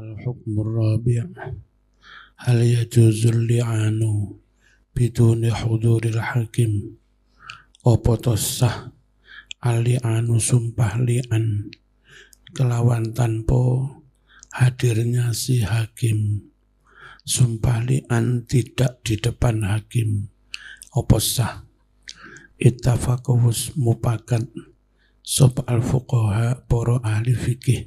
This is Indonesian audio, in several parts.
الحكم الرابع هل يجوز اللعان بدون حضور الحاكم opotos sah ali anu sumpah lian kelawan tanpa hadirnya si hakim sumpah lian tidak di depan hakim opos sah ittafaqus mupakat sop al fuqaha para ahli fikih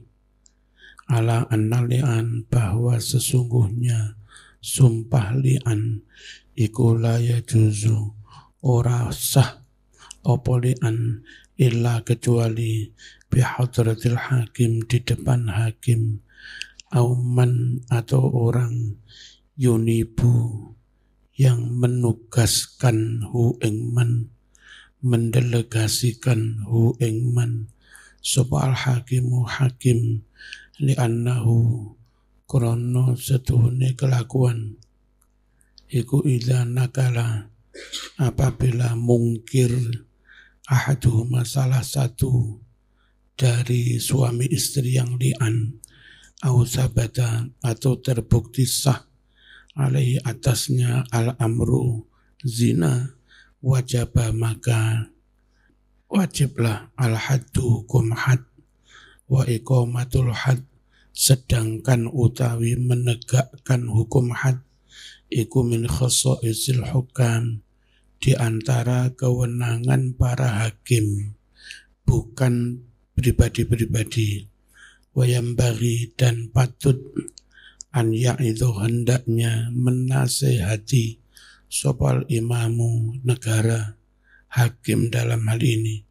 ala annalian bahwa sesungguhnya sumpah li'an iku laya juzu ora sah opo li'an illa kecuali bihadratil hakim di depan hakim auman atau orang yunibu yang menugaskan hu ingman mendelegasikan hu ingman sebab hakimu hakim li annahu krono setuhune kelakuan iku ila nakala apabila mungkir ahaduhuma masalah satu dari suami istri yang li'an au sabata atau terbukti sah alaihi atasnya al amru zina wajabah maka wajiblah al haddu kum had wa iqamatul had sedangkan utawi menegakkan hukum had iku min khasaisil hukam di antara kewenangan para hakim bukan pribadi-pribadi wayam bagi dan patut an itu hendaknya menasehati sopal imamu negara hakim dalam hal ini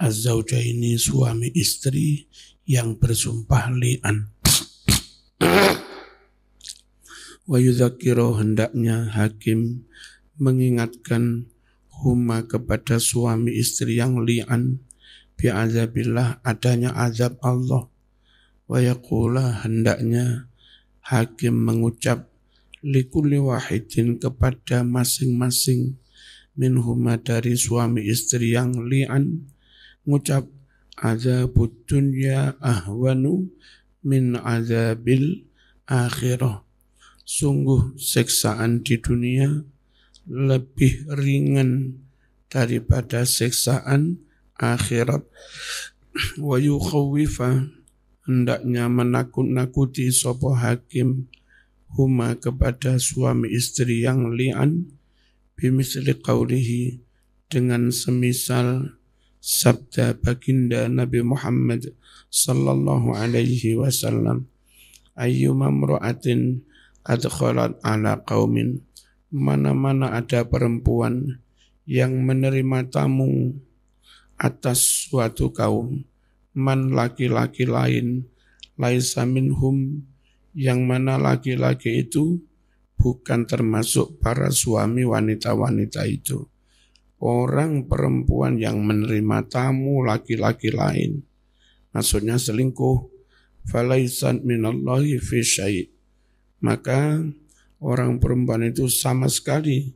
azza ini suami istri yang bersumpah li'an. Wa yudhakiro hendaknya hakim mengingatkan huma kepada suami istri yang li'an azabillah adanya azab Allah. Wa yakula hendaknya hakim mengucap likuli wahidin kepada masing-masing minhuma dari suami istri yang li'an ngucap azabud dunya ahwanu min azabil akhirah. Sungguh siksaan di dunia lebih ringan daripada siksaan akhirat. Wa yukhawifa hendaknya menakut-nakuti sopo hakim huma kepada suami istri yang lian bimisli qawlihi dengan semisal sabda baginda Nabi Muhammad sallallahu alaihi wasallam ayu mamruatin adkhalat ala qaumin mana-mana ada perempuan yang menerima tamu atas suatu kaum man laki-laki lain laisa minhum yang mana laki-laki itu bukan termasuk para suami wanita-wanita itu orang perempuan yang menerima tamu laki-laki lain. Maksudnya selingkuh. Falaisan minallahi fi syait. Maka orang perempuan itu sama sekali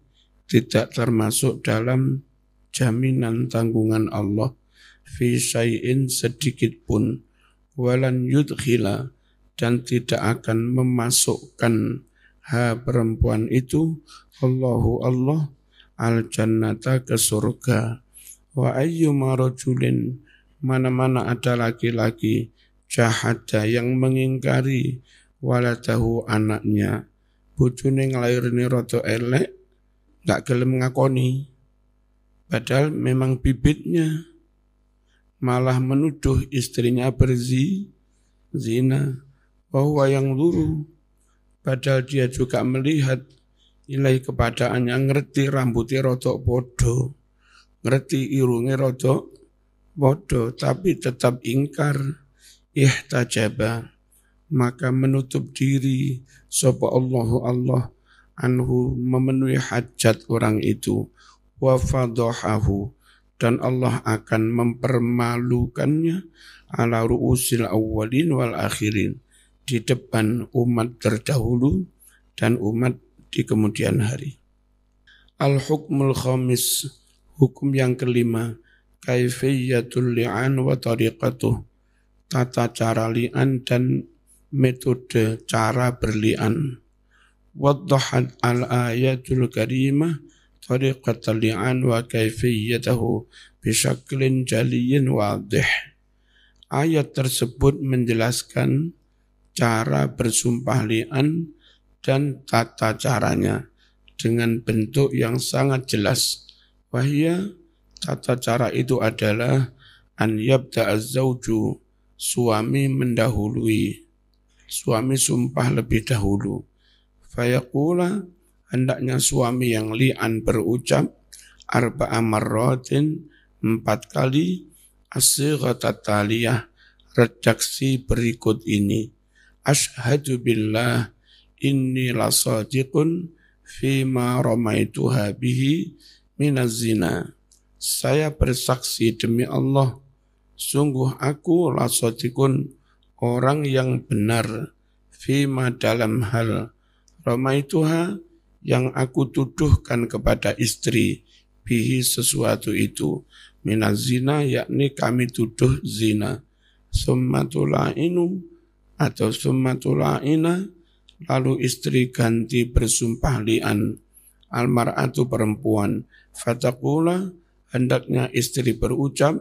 tidak termasuk dalam jaminan tanggungan Allah fi syai'in sedikit pun walan yudkhila dan tidak akan memasukkan ha perempuan itu Allahu Allah al jannata ke surga wa ayyu rajulin mana-mana ada laki-laki jahada yang mengingkari waladahu anaknya bojone nglairne rada elek nggak gelem ngakoni padahal memang bibitnya malah menuduh istrinya berzi zina bahwa yang luru padahal dia juga melihat ilahi kepadaan yang ngerti rambutnya rotok bodoh, ngerti irungnya rotok bodoh, tapi tetap ingkar, ihtajaba, maka menutup diri, sopa Allahu Allah, anhu memenuhi hajat orang itu, wafadohahu, dan Allah akan mempermalukannya ala ru'usil awwalin wal akhirin, di depan umat terdahulu dan umat di kemudian hari. Al-hukmul khamis, hukum yang kelima, kaifiyatul li'an wa tariqatuh, tata cara li'an dan metode cara berlian. Waddahat al-ayatul karimah, tariqatul li'an wa kaifiyatahu bisyaklin jaliyin wadih. Ayat tersebut menjelaskan cara bersumpah li'an dan tata caranya dengan bentuk yang sangat jelas. Wahia tata cara itu adalah an yabda suami mendahului suami sumpah lebih dahulu fayaqula hendaknya suami yang li'an berucap arba'a marratin empat kali asyghata taliyah redaksi berikut ini asyhadu billah inni lasadiqun fima romaitu habihi minaz zina. Saya bersaksi demi Allah, sungguh aku lasadiqun orang yang benar fima dalam hal ha yang aku tuduhkan kepada istri bihi sesuatu itu minaz zina yakni kami tuduh zina summatulainu atau summatulaina Lalu istri ganti bersumpah li'an. Almar'atu perempuan. Fatakula, hendaknya istri berucap,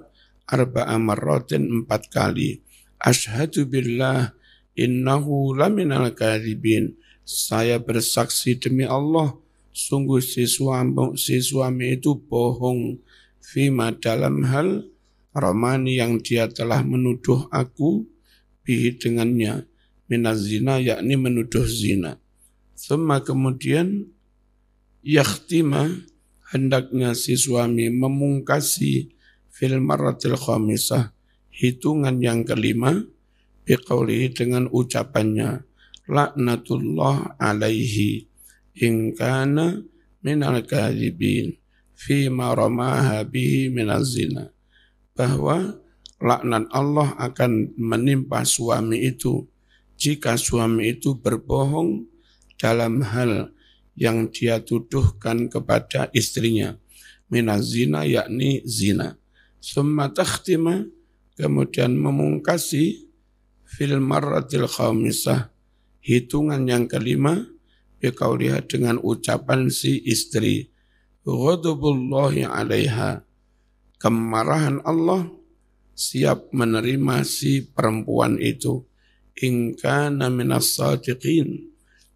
arba marratin empat kali. Ashadu billah, innahu laminal kadibin. Saya bersaksi demi Allah, sungguh si suami, si suami itu bohong. Fima dalam hal, Romani yang dia telah menuduh aku, bihi dengannya minaz zina yakni menuduh zina. Semua kemudian yakhtima hendaknya si suami memungkasi fil maratil khamisah hitungan yang kelima biqaulihi dengan ucapannya laknatullah alaihi in kana minal kadhibin fi ramaha bihi minaz zina bahwa laknat Allah akan menimpa suami itu jika suami itu berbohong dalam hal yang dia tuduhkan kepada istrinya. Minazina yakni zina. Summa takhtima kemudian memungkasi fil marratil khamisah hitungan yang kelima kau lihat dengan ucapan si istri ghadabullahi alaiha kemarahan Allah siap menerima si perempuan itu ingkana naminas sadiqin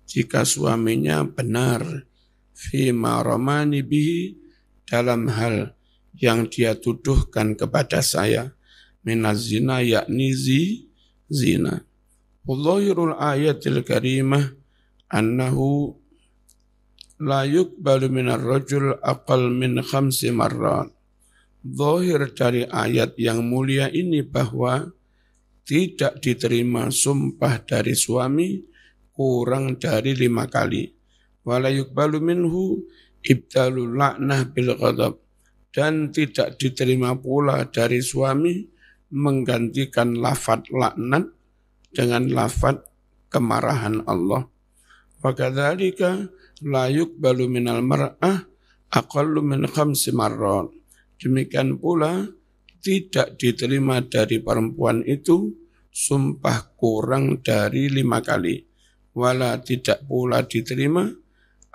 jika suaminya benar fi romani bihi dalam hal yang dia tuduhkan kepada saya minaz zina yakni zi, zina Allahirul ayatil karimah annahu la yukbalu minar rajul aqal min khamsi marrat. Zahir dari ayat yang mulia ini bahwa tidak diterima sumpah dari suami kurang dari lima kali. Walayukbalu minhu ibdalul laknah bil Dan tidak diterima pula dari suami menggantikan lafat laknat dengan lafat kemarahan Allah. Fakadhalika layuk balu minal mar'ah aqallu min khamsi marrat. Demikian pula tidak diterima dari perempuan itu sumpah kurang dari lima kali. Wala tidak pula diterima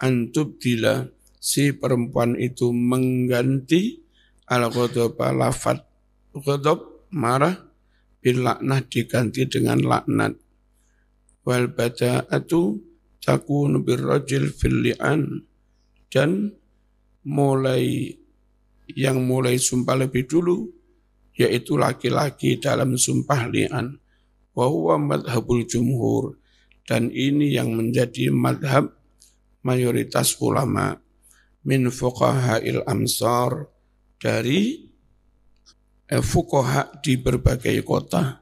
antub dila si perempuan itu mengganti al lafat ghodob marah bil laknah diganti dengan laknat. Wal bada'atu takun birrajil fil li'an dan mulai yang mulai sumpah lebih dulu yaitu laki-laki dalam sumpah li'an bahwa madhabul jumhur dan ini yang menjadi madhab mayoritas ulama min il amsar dari eh, fuqaha di berbagai kota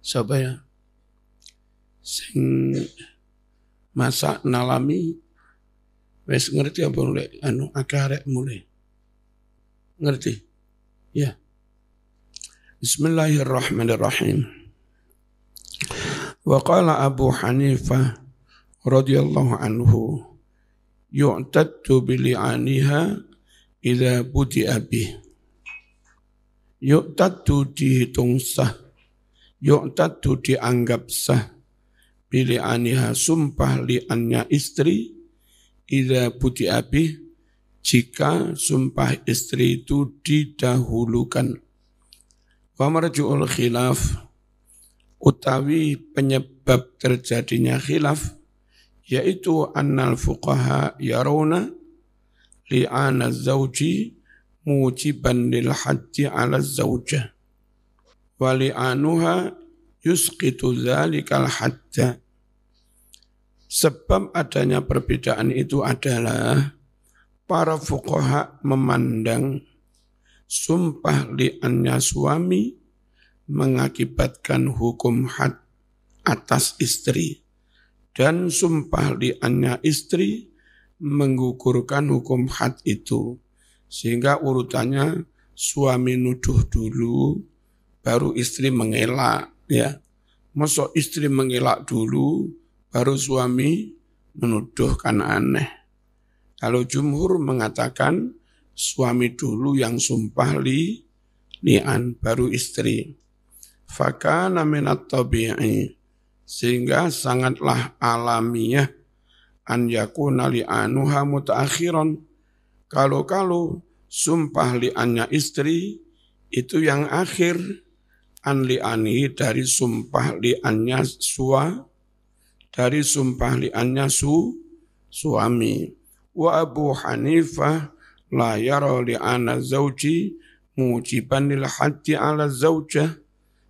siapa ya sing masa nalami wes ngerti apa mulai anu agak mulai ngerti ya Bismillahirrahmanirrahim. Wa qala Abu Hanifah radhiyallahu anhu yu'taddu bili'aniha idza budi'a bih. Yu'taddu dihitung sah. Yu'taddu dianggap sah. Bili'aniha sumpah li'annya istri idza budi'a abi jika sumpah istri itu didahulukan Pemerjuul khilaf utawi penyebab terjadinya khilaf yaitu annal fuqaha yarawna li'ana zauji mujiban lil haji ala zaujah wa li'anuha yusqitu zalikal hajja sebab adanya perbedaan itu adalah para fuqaha memandang sumpah li'annya suami mengakibatkan hukum had atas istri dan sumpah li'annya istri menggugurkan hukum had itu sehingga urutannya suami nuduh dulu baru istri mengelak ya mosok istri mengelak dulu baru suami menuduhkan aneh kalau jumhur mengatakan Suami dulu yang sumpah li ni'an baru istri. Fakana minat tabi'i. Sehingga sangatlah alamiah an yakuna anuha mutaakhiron. Kalau-kalau sumpah li'annya istri itu yang akhir an li'ani dari sumpah li'annya sua dari sumpah li'annya su suami. Wa Abu Hanifah la yara ana zauji mujiban lil haji ala zaujah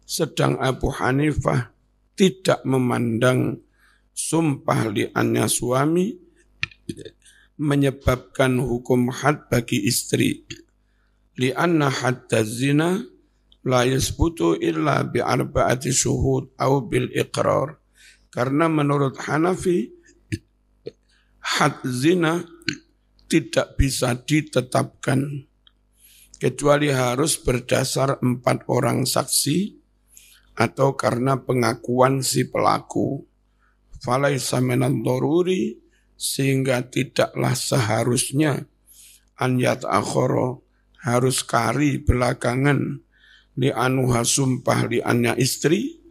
sedang Abu Hanifah tidak memandang sumpah li'annya suami menyebabkan hukum had bagi istri li'anna hadda zina la yasbutu illa bi arba'ati syuhud au bil iqrar karena menurut Hanafi had zina tidak bisa ditetapkan kecuali harus berdasar empat orang saksi atau karena pengakuan si pelaku. Falaisa samenan doruri sehingga tidaklah seharusnya anyat akhoro harus kari belakangan li anuha sumpah li anya istri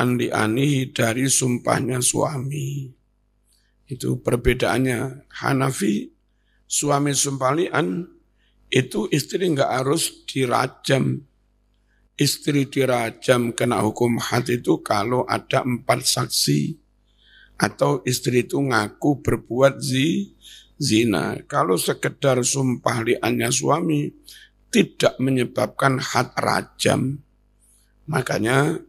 an li anihi dari sumpahnya suami. Itu perbedaannya Hanafi suami sumpalian itu istri nggak harus dirajam. Istri dirajam kena hukum had itu kalau ada empat saksi atau istri itu ngaku berbuat zi, zina. Kalau sekedar sumpah liannya suami tidak menyebabkan had rajam. Makanya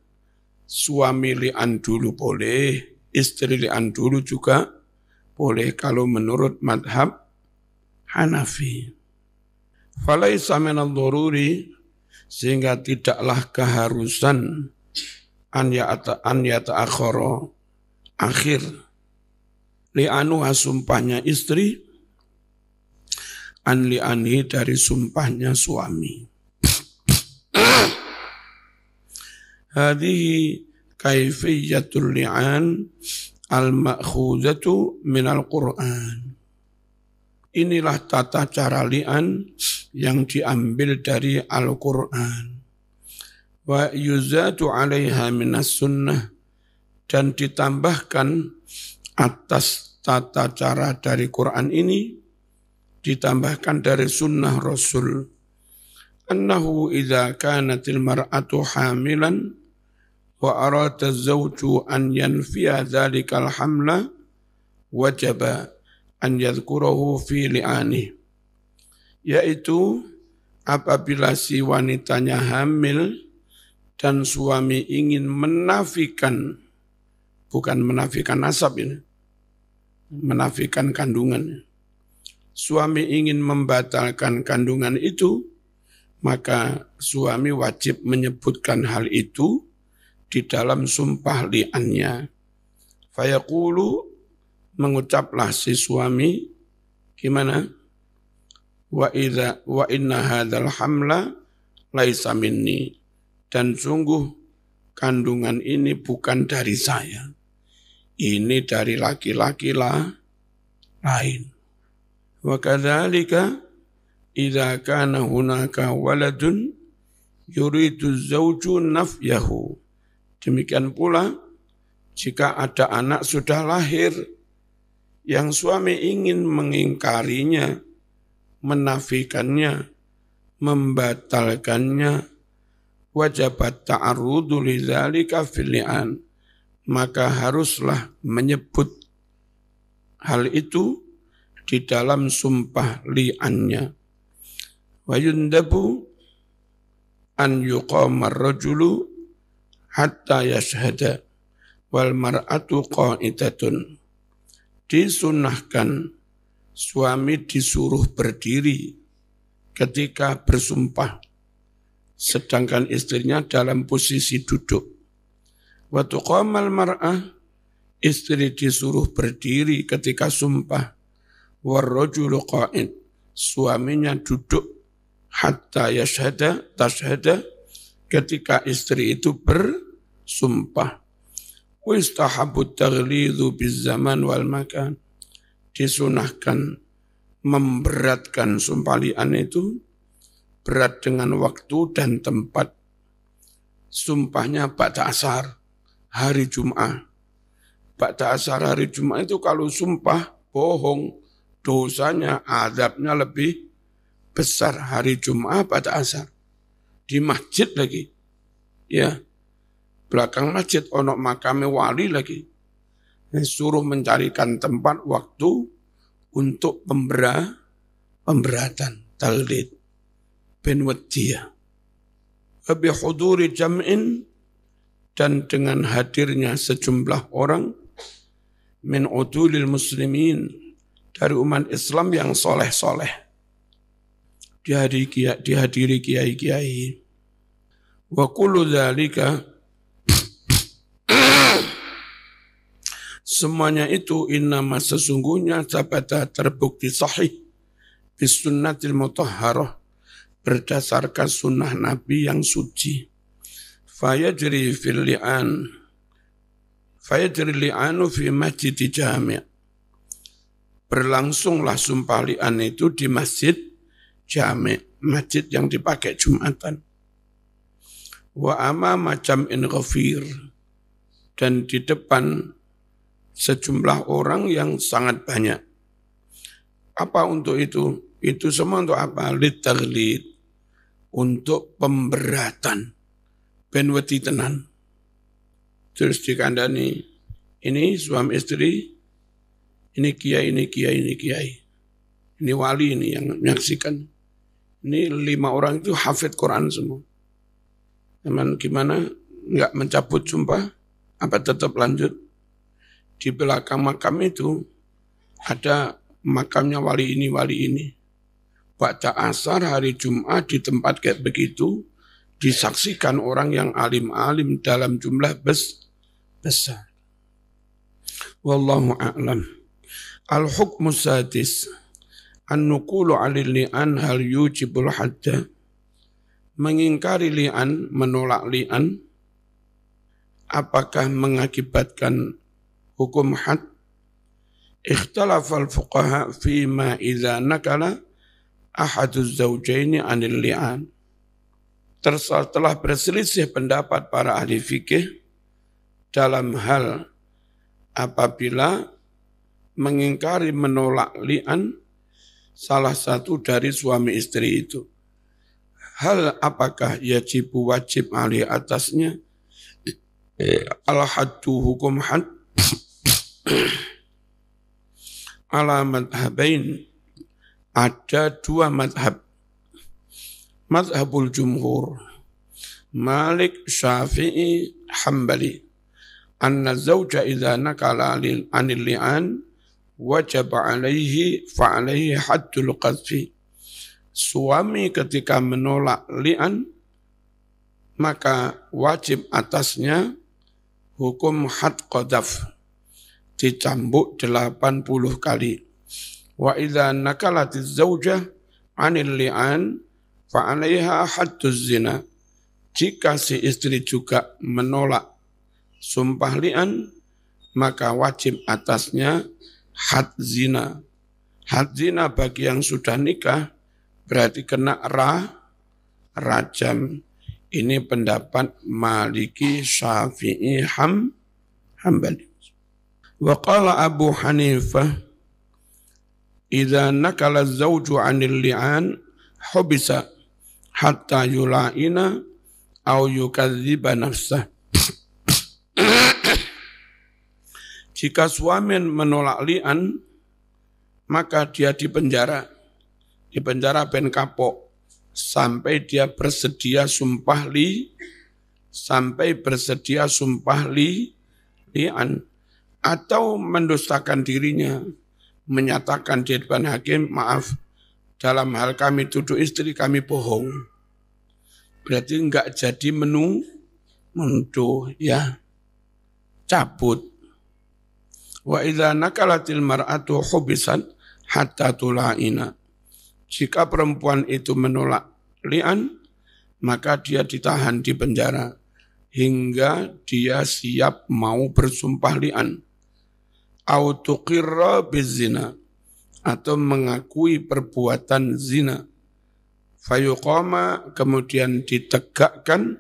suami lian dulu boleh, istri lian dulu juga boleh kalau menurut madhab Hanafi. Falaisa minal doruri sehingga tidaklah keharusan an anya atau akhoro akhir anu sumpahnya istri an li ani dari sumpahnya suami hadhihi kaifiyatul li'an al-ma'khuzatu al Qur'an Inilah tata cara li'an yang diambil dari Al-Quran. Wa yuzadu alaiha minas sunnah. Dan ditambahkan atas tata cara dari Quran ini, ditambahkan dari sunnah Rasul. Annahu idha kanatil mar'atu hamilan, wa arata zawju an yanfiya dhalikal hamla, wajabah an yadhkurahu fi li'ani yaitu apabila si wanitanya hamil dan suami ingin menafikan bukan menafikan nasab ini menafikan kandungan suami ingin membatalkan kandungan itu maka suami wajib menyebutkan hal itu di dalam sumpah li'annya fayaqulu mengucaplah si suami gimana? Wa idza wa inna hadzal hamla laisa minni dan sungguh kandungan ini bukan dari saya. Ini dari laki-laki lah lain. Wa kadzalika idza kana hunaka waladun yuridu zawju nafyahu. Demikian pula jika ada anak sudah lahir yang suami ingin mengingkarinya, menafikannya, membatalkannya, wajabat ta'arudu lidzalika fili'an, maka haruslah menyebut hal itu di dalam sumpah li'annya. Wa yundabu an yuqamar rajulu hatta yashhada wal mar'atu qa'idatun disunahkan suami disuruh berdiri ketika bersumpah sedangkan istrinya dalam posisi duduk. Waktu qamal mar'ah istri disuruh berdiri ketika sumpah warrajulu qa'id suaminya duduk hatta yashhada tashhada ketika istri itu bersumpah wa istahabbu di zaman wal makan disunahkan memberatkan sumpalian itu berat dengan waktu dan tempat sumpahnya pak Asar hari Jum'ah. pak Asar hari Jum'ah itu kalau sumpah bohong dosanya adabnya lebih besar hari Jum'ah pak Asar di masjid lagi ya belakang masjid onok makame wali lagi. Suruh mencarikan tempat waktu untuk pembera pemberatan talid bin wadiyah. bi huduri jam'in dan dengan hadirnya sejumlah orang min udulil muslimin dari umat Islam yang soleh-soleh. Dihadiri kiai-kiai. Wa kullu dhalika Semuanya itu inama sesungguhnya sabata terbukti sahih bisunnatil mutahharah berdasarkan sunnah Nabi yang suci. Fayajri fil li'an fayajri li'anu fi masjid jami' berlangsunglah sumpah li'an itu di masjid jami' masjid yang dipakai Jumatan. Wa ama macam in ghafir dan di depan sejumlah orang yang sangat banyak. Apa untuk itu? Itu semua untuk apa? Litaglid. Untuk pemberatan. Ben tenan. Terus di dikandani. Ini suami istri. Ini kiai, ini kiai, ini kiai. Ini wali ini yang menyaksikan. Ini lima orang itu hafid Quran semua. Teman gimana? Enggak mencabut sumpah? Apa tetap lanjut? di belakang makam itu ada makamnya wali ini, wali ini. Baca asar hari Jumat di tempat kayak begitu, disaksikan orang yang alim-alim dalam jumlah bes besar. Wallahu a'lam. Al-hukmu sadis. an nuqulu alil li'an hal yujibul hadda. Mengingkari li'an, menolak li'an, apakah mengakibatkan hukum had al fuqaha fima idza nakala ahaduz zaujaini anil li'an telah berselisih pendapat para ahli fikih dalam hal apabila mengingkari menolak li'an salah satu dari suami istri itu. Hal apakah yajibu wajib ahli atasnya? Eh, al-haddu hukum had ala madhabain ada dua madhab. Madhabul jumhur. Malik, Syafi'i, Hambali. Anna zawja idha nakala anil li'an wajib alaihi fa'alaihi haddul qadfi. Suami ketika menolak li'an, maka wajib atasnya hukum had qadaf dicambuk 80 kali. Wa idza nakalatiz zaujah anil li'an fa 'alaiha hadduz zina. Jika si istri juga menolak sumpah li'an, maka wajib atasnya had zina. Had zina bagi yang sudah nikah berarti kena rah rajam. Ini pendapat Maliki, Syafi'i, Ham, Hambali. وقال أبو حنيفة إذا نكل الزوج عن اللعان حبس حتى hatta أو يكذب نفسه Jika suami menolak li'an, maka dia dipenjara. Dipenjara ben kapok. Sampai dia bersedia sumpah li, sampai bersedia sumpah li, li'an atau mendustakan dirinya, menyatakan di depan hakim, maaf, dalam hal kami tuduh istri kami bohong. Berarti enggak jadi menu, menuduh ya, cabut. Wa idza nakalatil mar'atu khubisan hatta tula'ina. Jika perempuan itu menolak li'an, maka dia ditahan di penjara hingga dia siap mau bersumpah li'an autuqirra bizina atau mengakui perbuatan zina fayuqama kemudian ditegakkan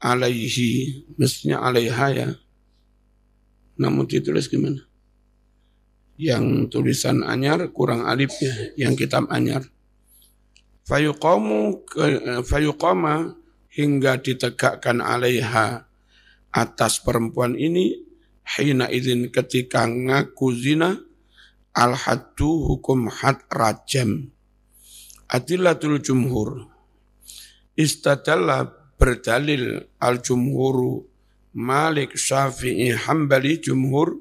alaihi mestinya alaiha ya namun ditulis gimana yang tulisan anyar kurang ya yang kitab anyar fayuqamu fayuqama hingga ditegakkan alaiha atas perempuan ini hina izin ketika ngaku zina al haddu hukum had rajam adillatul jumhur istadalla berdalil al jumhuru Malik Syafi'i Hambali jumhur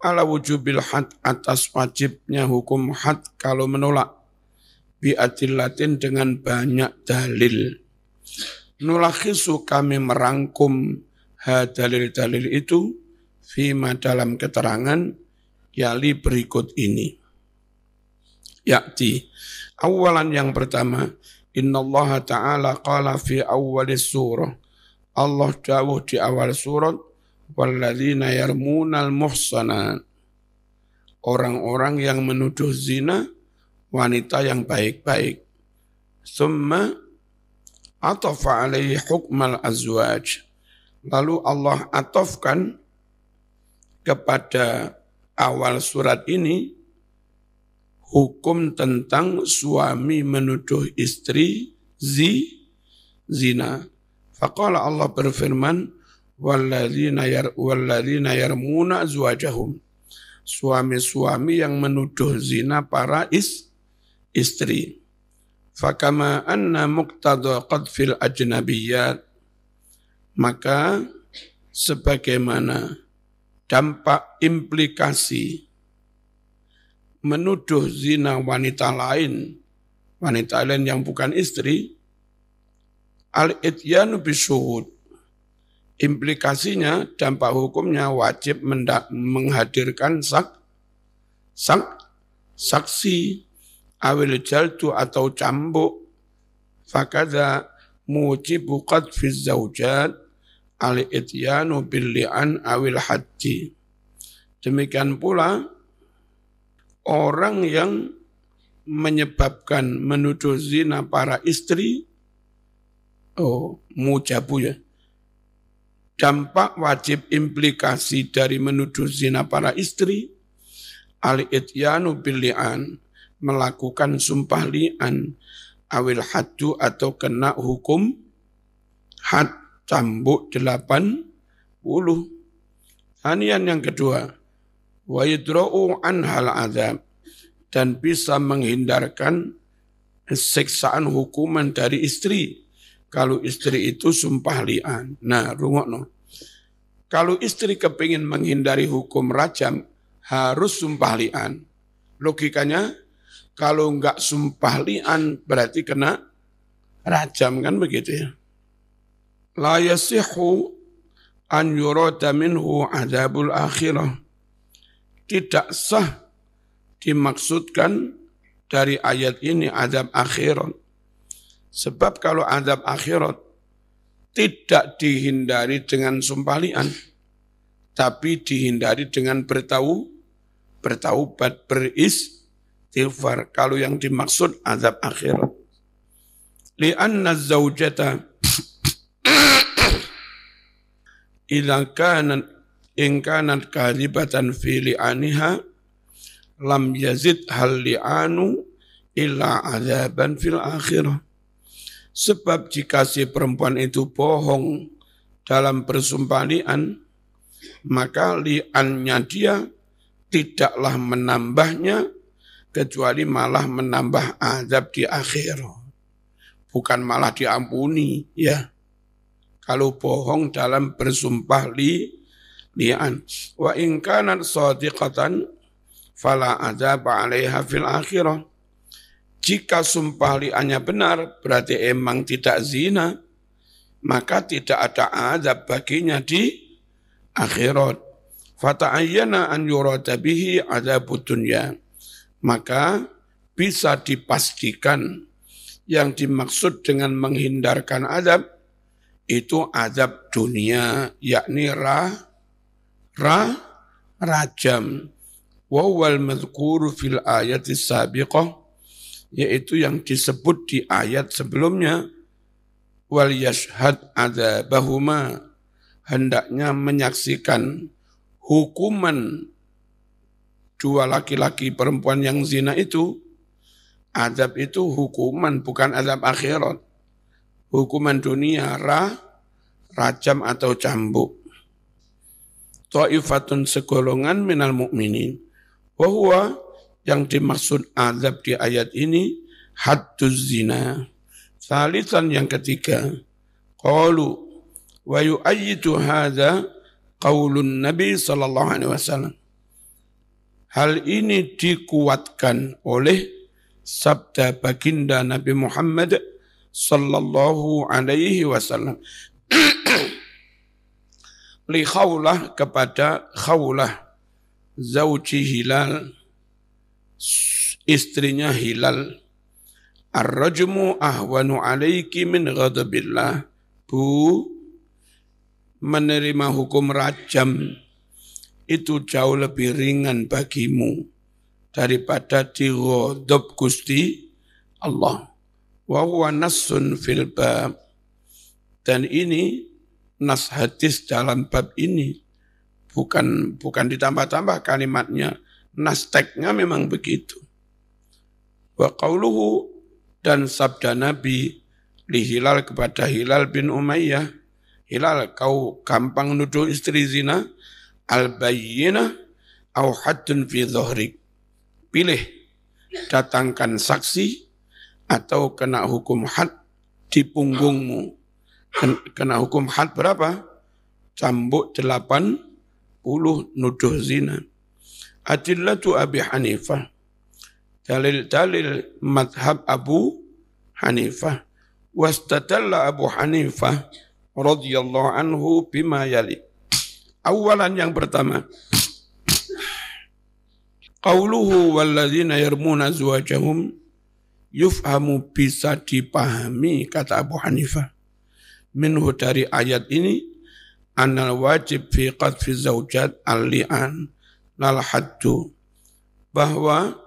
ala wujubil had atas wajibnya hukum had kalau menolak bi adillatin dengan banyak dalil nulakhisu kami merangkum ha dalil-dalil itu Fima dalam keterangan yali berikut ini. Yakti. Awalan yang pertama, Inna Allah Ta'ala qala fi awalis surah. Allah jauh di awal surat, Walladzina yarmunal muhsanat. Orang-orang yang menuduh zina, wanita yang baik-baik. Summa atafa alaihi hukmal azwaj. Lalu Allah atofkan kepada awal surat ini hukum tentang suami menuduh istri zi zina. Faqala Allah berfirman, walladzina yar walladzina yarmuna zuwajahum. Suami-suami yang menuduh zina para is, istri. Fakama anna muqtada qadfil ajnabiyat. Maka sebagaimana dampak implikasi menuduh zina wanita lain, wanita lain yang bukan istri, al-ityanu bisuhud. Implikasinya, dampak hukumnya wajib menghadirkan sak, sak, saksi, awil jaltu atau cambuk, fakada mujibu qadfiz zaujat, al ityanu bilian awil haji. Demikian pula orang yang menyebabkan menuduh zina para istri oh mujabu ya dampak wajib implikasi dari menuduh zina para istri al ityanu bilian melakukan sumpah li'an awil haddu atau kena hukum had cambuk puluh. Anian yang kedua, wa yidra'u anhal azab dan bisa menghindarkan siksaan hukuman dari istri kalau istri itu sumpah lian. Nah, no. Kalau istri kepingin menghindari hukum rajam, harus sumpah lian. Logikanya, kalau enggak sumpah lian berarti kena rajam kan begitu ya la yasihu an yurada minhu azabul akhirah. Tidak sah dimaksudkan dari ayat ini azab akhirat. Sebab kalau azab akhirat tidak dihindari dengan sumpalian, tapi dihindari dengan bertau, bertaubat, beristighfar. Kalau yang dimaksud azab akhirat. Lianna zaujata ilang kanan ingkanan kalibatan fili aniha lam yazid hal li'anu illa azaban fil akhirah. Sebab jika si perempuan itu bohong dalam persumpahan, maka li'annya dia tidaklah menambahnya kecuali malah menambah azab di akhir. Bukan malah diampuni ya kalau bohong dalam bersumpah li lian. Wa in kanat sadiqatan fala azab 'alaiha fil akhirah. Jika sumpah liannya benar, berarti emang tidak zina, maka tidak ada azab baginya di akhirat. Fata'ayyana an yurada bihi azabud dunya. Maka bisa dipastikan yang dimaksud dengan menghindarkan adab itu azab dunia yakni ra ra rajam wawal wal madhkur fil ayat sabiqah yaitu yang disebut di ayat sebelumnya wal yashhad adzabahuma hendaknya menyaksikan hukuman dua laki-laki perempuan yang zina itu azab itu hukuman bukan azab akhirat hukuman dunia ra, rajam atau cambuk. Ta'ifatun segolongan minal mukminin. Bahwa yang dimaksud azab di ayat ini hadduz zina. Salisan yang ketiga. Qalu wa yu'ayyitu hadza qaulun Nabi sallallahu alaihi wasallam. Hal ini dikuatkan oleh sabda baginda Nabi Muhammad sallallahu alaihi wasallam. Li khawlah kepada khawlah zauji hilal istrinya hilal Ar-rajmu ahwanu alaiki min ghadabillah. Bu, menerima hukum rajam itu jauh lebih ringan bagimu daripada di Gusti Allah wa huwa nassun fil bab dan ini nas hadis dalam bab ini bukan bukan ditambah-tambah kalimatnya nas teknya memang begitu wa qauluhu dan sabda nabi li Hilal kepada Hilal bin Umayyah Hilal kau gampang nuduh istri zina al bayyinah au haddun fi dhuhrik pilih datangkan saksi atau kena hukum had di punggungmu. Kan, kena hukum had berapa? Cambuk 80 nuduh zina. Adillatu Abi Hanifah. Dalil-dalil madhab Abu Hanifah. Wastadalla Abu Hanifah radhiyallahu anhu bima yali. Awalan yang pertama. Qauluhu walladzina yarmuna zuwajahum yufhamu bisa dipahami kata Abu Hanifah minhu dari ayat ini anal wajib fi qadfi zaujat al-li'an lal haddu bahwa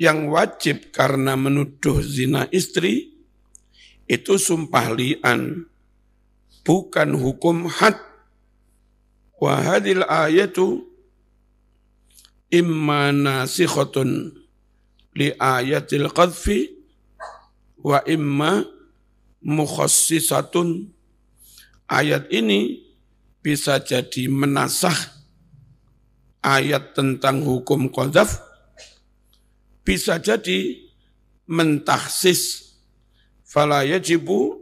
yang wajib karena menuduh zina istri itu sumpah li'an bukan hukum had Wahadil hadil ayatu imma nasikhatun li ayatil qadfi wa imma mukhassisatun ayat ini bisa jadi menasah ayat tentang hukum qadzaf bisa jadi mentahsis fala yajibu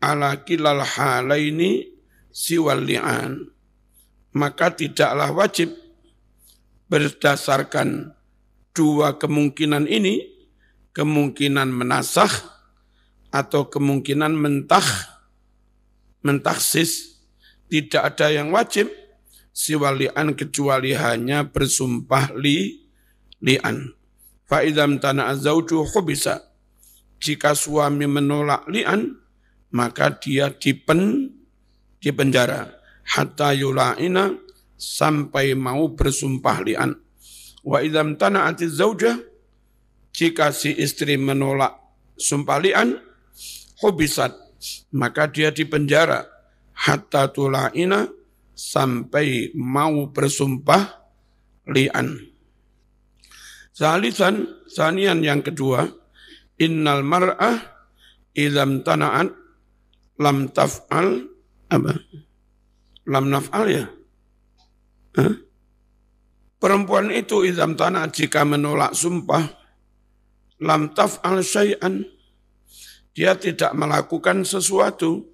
ala kilal halaini siwal li'an maka tidaklah wajib berdasarkan dua kemungkinan ini, kemungkinan menasah atau kemungkinan mentah, mentaksis, tidak ada yang wajib, siwalian kecuali hanya bersumpah li, lian. Fa'idham tanah azaudu khubisa. Jika suami menolak lian, maka dia dipen, dipenjara. Hatta yula'ina sampai mau bersumpah lian. Wa idam tana'ati zauja, jika si istri menolak sumpalian, hubisat, maka dia dipenjara. Hatta tula'ina, sampai mau bersumpah li'an. Salisan, sanian yang kedua, innal mar'ah idam tana'at lam taf'al apa? Lam naf'al ya? Hah? Perempuan itu idam tanah jika menolak sumpah, lam al syai'an, dia tidak melakukan sesuatu,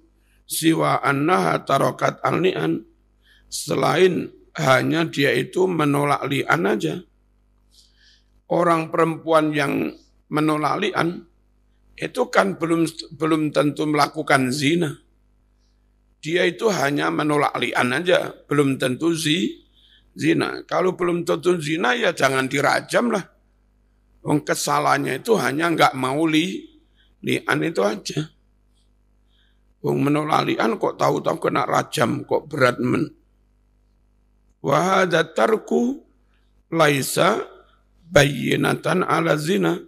siwa annaha tarokat al ni'an, selain hanya dia itu menolak li'an aja. Orang perempuan yang menolak li'an, itu kan belum belum tentu melakukan zina. Dia itu hanya menolak li'an aja, belum tentu zina zina. Kalau belum tentu zina ya jangan dirajam lah. Wong kesalahannya itu hanya nggak mau li lian itu aja. Wong menolak lian kok tahu-tahu kena rajam, kok berat men. Wahada tarku laisa bayinatan ala zina.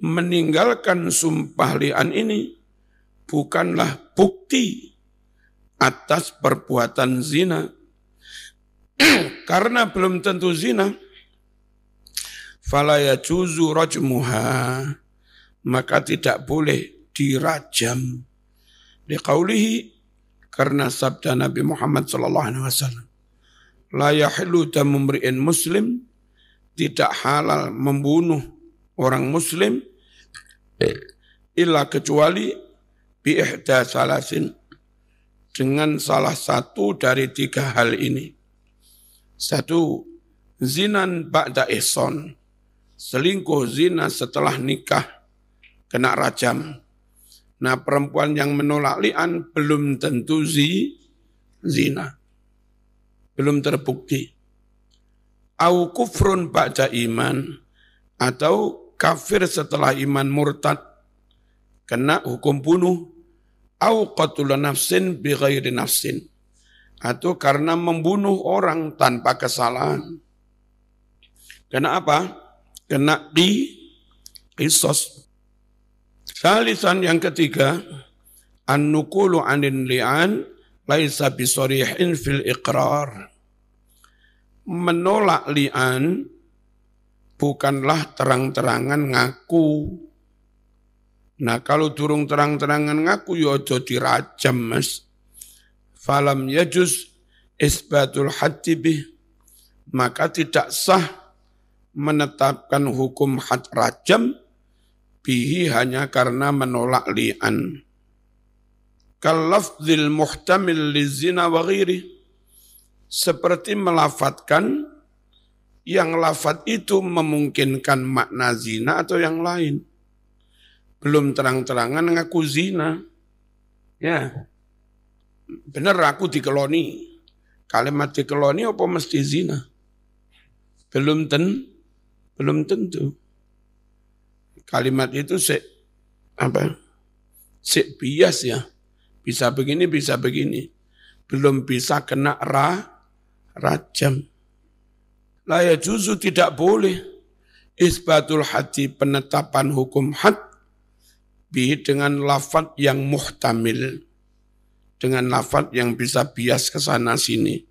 Meninggalkan sumpah lian ini bukanlah bukti atas perbuatan zina karena belum tentu zina falaya juzu rajmuha maka tidak boleh dirajam liqaulihi karena sabda Nabi Muhammad sallallahu alaihi wasallam la yahlu tamumri'in muslim tidak halal membunuh orang muslim illa kecuali bi ihda salasin dengan salah satu dari tiga hal ini satu, zinan ba'da ihsan, selingkuh zina setelah nikah, kena rajam. Nah perempuan yang menolak li'an belum tentu zi, zina. Belum terbukti. Au kufrun ba'da iman, atau kafir setelah iman murtad, kena hukum bunuh, au qatula nafsin bi nafsin atau karena membunuh orang tanpa kesalahan. Kena apa? Kena di isos. Salisan yang ketiga, an-nukulu anin li'an laisa bisorihin fil iqrar. Menolak li'an bukanlah terang-terangan ngaku. Nah kalau durung terang-terangan ngaku ya jadi rajam mas falam yajus isbatul haji bih, maka tidak sah menetapkan hukum had rajam bihi hanya karena menolak li'an. Kalafzil muhtamil zina wa ghiri. Seperti melafatkan yang lafat itu memungkinkan makna zina atau yang lain. Belum terang-terangan ngaku zina. Ya bener aku dikeloni. Kalimat dikeloni apa mesti zina? Belum ten, belum tentu. Kalimat itu se apa? Se bias ya. Bisa begini, bisa begini. Belum bisa kena ra, rajam. layak juzu tidak boleh. Isbatul hati penetapan hukum hat bi dengan lafat yang muhtamil dengan lafat yang bisa bias ke sana sini.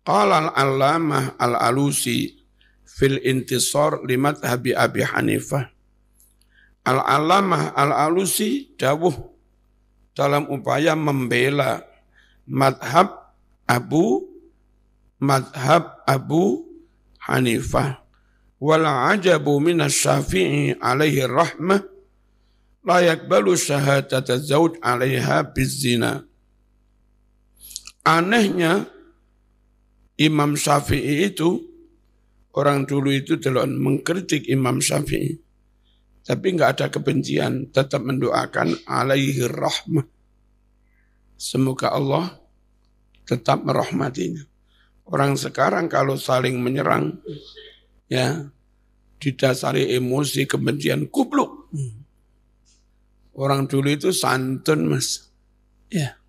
Qala al-allamah al-alusi fil intisar limat habi abi hanifah. Al-allamah al-alusi dawuh dalam upaya membela madhab Abu madhab Abu Hanifah. wal ajabu minas syafi'i alaihi rahmah la yakbalu syahadata zawj alaiha bizzina Anehnya Imam Syafi'i itu orang dulu itu telon mengkritik Imam Syafi'i. Tapi nggak ada kebencian, tetap mendoakan alaihi rahmah. Semoga Allah tetap merahmatinya. Orang sekarang kalau saling menyerang, ya didasari emosi kebencian kubluk. Orang dulu itu santun mas. Ya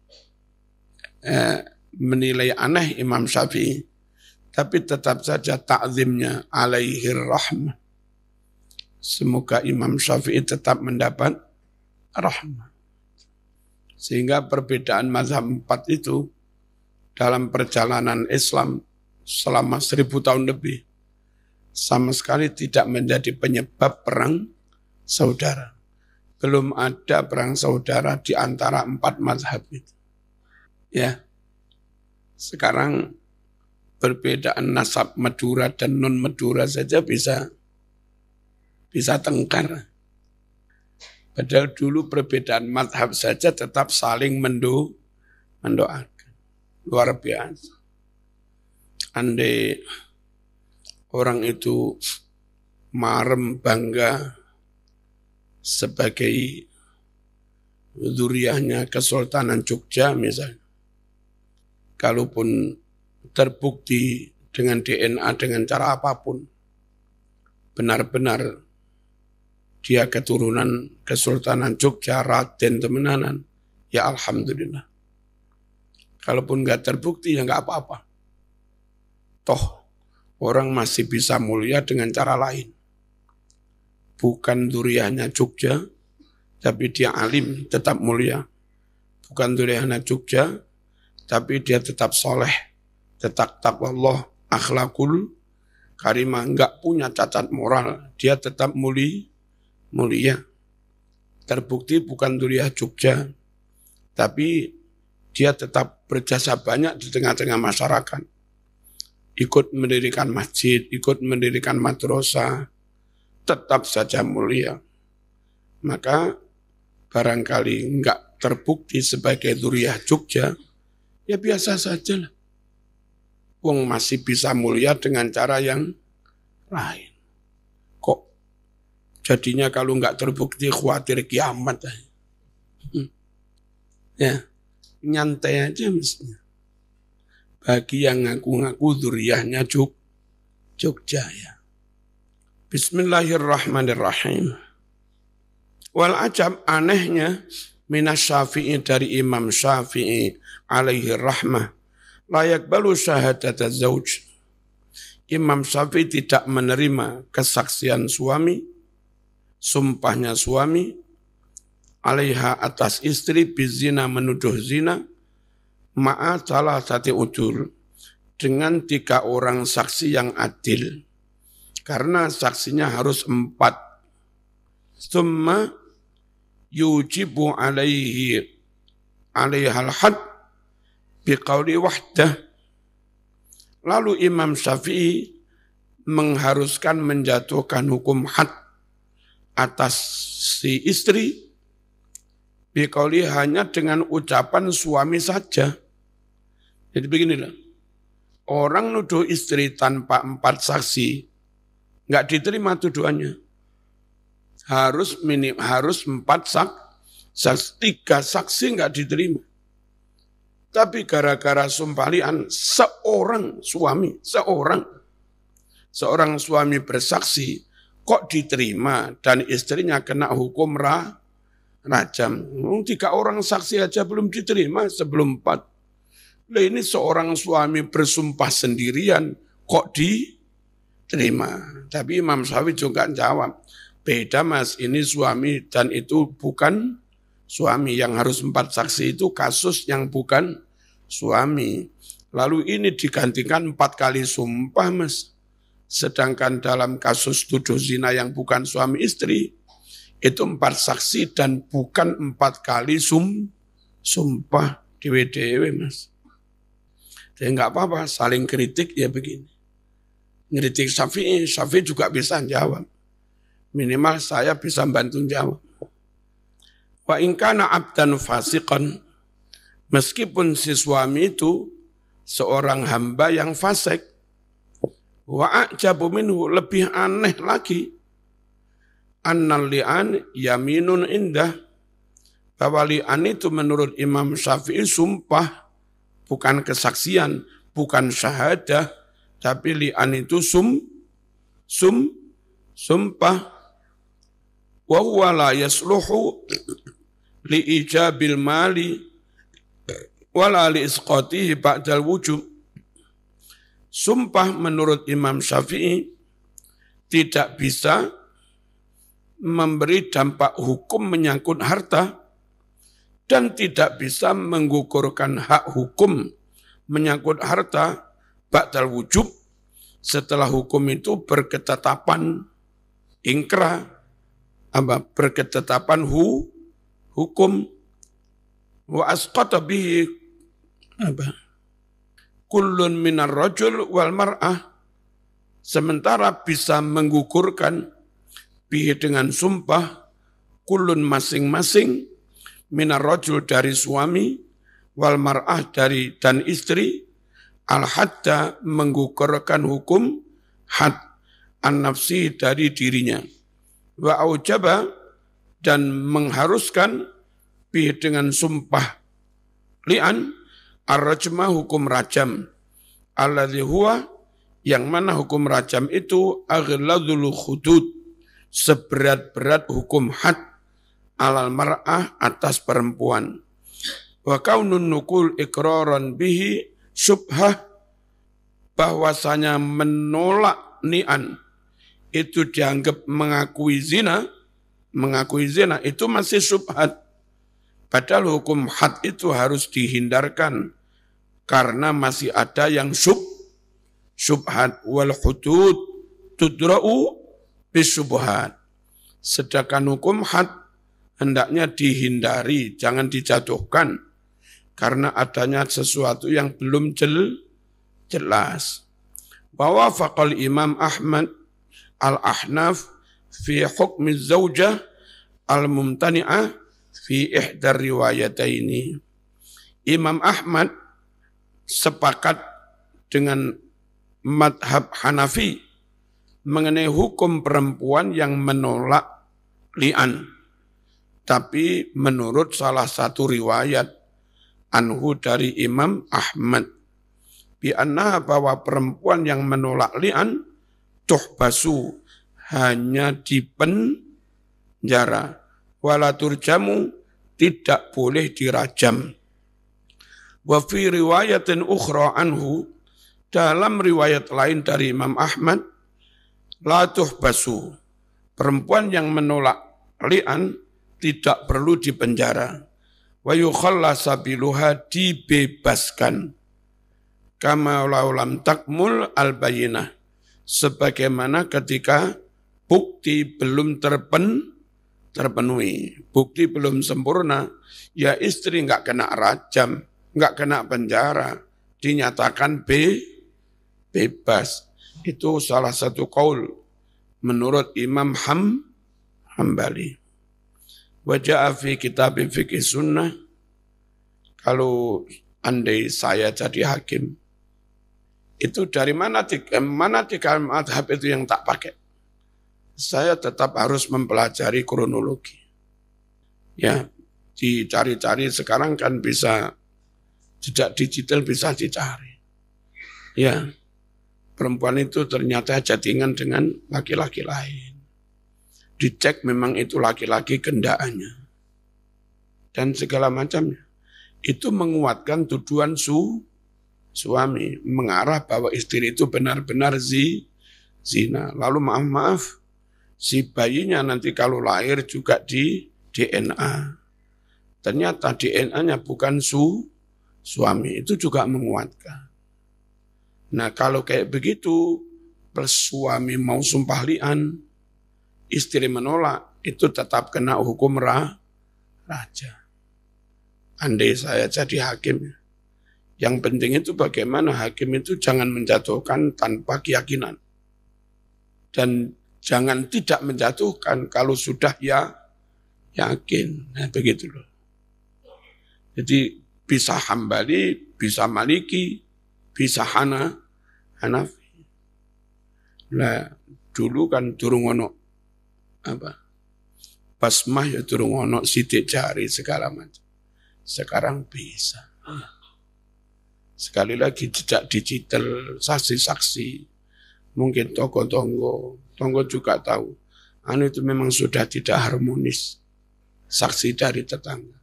eh, menilai aneh Imam Syafi'i, tapi tetap saja takzimnya alaihi rahmah. Semoga Imam Syafi'i tetap mendapat rahmah. Sehingga perbedaan mazhab empat itu dalam perjalanan Islam selama seribu tahun lebih sama sekali tidak menjadi penyebab perang saudara. Belum ada perang saudara di antara empat mazhab itu. Ya. Sekarang perbedaan nasab Madura dan non Madura saja bisa bisa tengkar. Padahal dulu perbedaan madhab saja tetap saling mendo mendoakan. Luar biasa. Andai orang itu marem bangga sebagai duriahnya Kesultanan Jogja misalnya kalaupun terbukti dengan DNA dengan cara apapun benar-benar dia keturunan Kesultanan Jogja Raden Temenanan ya alhamdulillah kalaupun nggak terbukti ya nggak apa-apa toh orang masih bisa mulia dengan cara lain bukan duriahnya Jogja tapi dia alim tetap mulia bukan duriahnya Jogja tapi dia tetap soleh, tetap takwa Allah, akhlakul karimah, enggak punya cacat moral, dia tetap muli, mulia. Terbukti bukan duriah Jogja, tapi dia tetap berjasa banyak di tengah-tengah masyarakat. Ikut mendirikan masjid, ikut mendirikan madrasah, tetap saja mulia. Maka barangkali enggak terbukti sebagai duriah Jogja, Ya biasa saja lah. Wong masih bisa mulia dengan cara yang lain. Kok jadinya kalau nggak terbukti khawatir kiamat. Hmm. Ya, nyantai aja misalnya. Bagi yang ngaku-ngaku duriahnya Jog, Jogja ya. Bismillahirrahmanirrahim. Wal ajab anehnya minas syafi'i dari Imam Syafi'i alaihi rahmah. Layak balu syahadat zauj. Imam Syafi'i tidak menerima kesaksian suami, sumpahnya suami, alaiha atas istri bizina menuduh zina, ma'a salah sati ujur dengan tiga orang saksi yang adil. Karena saksinya harus empat. Summa yujibu alaihi alaihal had biqauli wahdah. Lalu Imam Syafi'i mengharuskan menjatuhkan hukum had atas si istri biqauli hanya dengan ucapan suami saja. Jadi beginilah, orang nuduh istri tanpa empat saksi, nggak diterima tuduhannya harus minim harus empat sak, saksi tiga saksi nggak diterima. Tapi gara-gara sumpalian seorang suami, seorang seorang suami bersaksi kok diterima dan istrinya kena hukum ra, rajam. Oh, tiga orang saksi aja belum diterima sebelum empat. Nah ini seorang suami bersumpah sendirian kok diterima. Tapi Imam Syafi'i juga jawab, Beda mas, ini suami dan itu bukan suami. Yang harus empat saksi itu kasus yang bukan suami. Lalu ini digantikan empat kali sumpah mas. Sedangkan dalam kasus tuduh zina yang bukan suami istri, itu empat saksi dan bukan empat kali sum, sumpah di WDW mas. Jadi ya, nggak apa-apa, saling kritik ya begini. Ngeritik Syafi'i, Syafi'i juga bisa jawab. Minimal saya bisa bantu jawab. Wa ingkana abdan fasikan, meskipun si suami itu seorang hamba yang fasik, wa ajabu minhu lebih aneh lagi. Annal li'an yaminun indah. Bahwa li'an itu menurut Imam Syafi'i sumpah, bukan kesaksian, bukan syahadah, tapi li'an itu sum, sum, sumpah wa huwa la yasluhu li ijabil mali wala li isqatihi ba'dal wujub. Sumpah menurut Imam Syafi'i tidak bisa memberi dampak hukum menyangkut harta dan tidak bisa menggugurkan hak hukum menyangkut harta batal wujub setelah hukum itu berketetapan ingkrah apa berketetapan hu hukum wa asqata bihi apa kullun minar rajul wal mar'ah sementara bisa menggugurkan bihi dengan sumpah kulun masing-masing minar rajul dari suami wal mar'ah dari dan istri al hadda menggugurkan hukum had an nafsi dari dirinya wa aujaba dan mengharuskan bi dengan sumpah li'an ar-rajma hukum rajam alladhi huwa yang mana hukum rajam itu aghladul hudud seberat-berat hukum had alal mar'ah atas perempuan wa kaunun nukul ikraran bihi subha bahwasanya menolak ni'an itu dianggap mengakui zina, mengakui zina itu masih subhat. Padahal hukum had itu harus dihindarkan karena masih ada yang sub subhat wal hudud tudra'u bisubhat. Sedangkan hukum had hendaknya dihindari, jangan dijatuhkan karena adanya sesuatu yang belum jel, jelas. Bahwa fakal Imam Ahmad Al-Ahnaf fi hukmi zaujah al-mumtani'ah fi ihdar riwayataini. Imam Ahmad sepakat dengan madhab Hanafi mengenai hukum perempuan yang menolak li'an. Tapi menurut salah satu riwayat anhu dari Imam Ahmad. Bi'anna bahwa perempuan yang menolak li'an basu hanya di penjara. Walatur jamu tidak boleh dirajam. Wa fi riwayatin ukhra anhu dalam riwayat lain dari Imam Ahmad latuh basu perempuan yang menolak li'an tidak perlu dipenjara. Wa yukhalla sabiluha dibebaskan. Kama laulam takmul al-bayinah sebagaimana ketika bukti belum terpen terpenuhi, bukti belum sempurna, ya istri nggak kena rajam, nggak kena penjara, dinyatakan be, bebas. Itu salah satu kaul menurut Imam Ham Hambali. Wajah fi kitab fikih sunnah, kalau andai saya jadi hakim, itu dari mana tiga, eh, mana tiga madhab itu yang tak pakai. Saya tetap harus mempelajari kronologi. Ya, dicari-cari sekarang kan bisa tidak digital bisa dicari. Ya, perempuan itu ternyata jatingan dengan laki-laki lain. Dicek memang itu laki-laki kendaannya. Dan segala macamnya. Itu menguatkan tuduhan suhu suami mengarah bahwa istri itu benar-benar zina. Lalu maaf-maaf, si bayinya nanti kalau lahir juga di DNA. Ternyata DNA-nya bukan su, suami. Itu juga menguatkan. Nah kalau kayak begitu, plus suami mau sumpah lian, istri menolak, itu tetap kena hukum rah, raja. Andai saya jadi hakimnya yang penting itu bagaimana hakim itu jangan menjatuhkan tanpa keyakinan. Dan jangan tidak menjatuhkan kalau sudah ya yakin. Nah, begitu loh. Jadi bisa Hambali, bisa Maliki, bisa Hana, Hanafi. Nah, dulu kan turung ono apa? Basmah ya turung ono sidik jari segala macam. Sekarang bisa. Ah. Sekali lagi jejak digital, saksi-saksi, mungkin tonggo-tonggo, tonggo juga tahu. Anu itu memang sudah tidak harmonis. Saksi dari tetangga.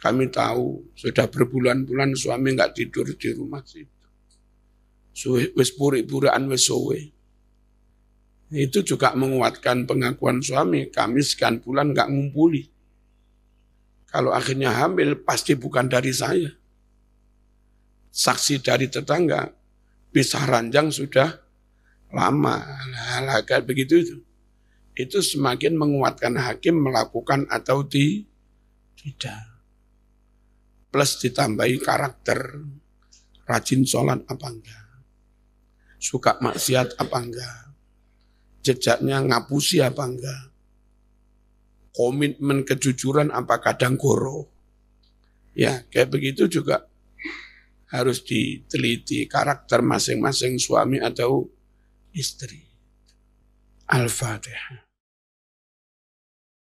Kami tahu sudah berbulan-bulan suami nggak tidur di rumah situ. Wis puri puraan wis sowe. Itu juga menguatkan pengakuan suami. Kami sekian bulan nggak ngumpuli. Kalau akhirnya hamil pasti bukan dari saya saksi dari tetangga, bisa ranjang sudah lama. Nah, kayak begitu itu. Itu semakin menguatkan hakim melakukan atau di, tidak. Plus ditambahi karakter, rajin sholat apa enggak. Suka maksiat apa enggak. Jejaknya ngapusi apa enggak komitmen kejujuran apa kadang goro. Ya, kayak begitu juga harus diteliti karakter masing-masing suami atau istri. Al-Fatihah.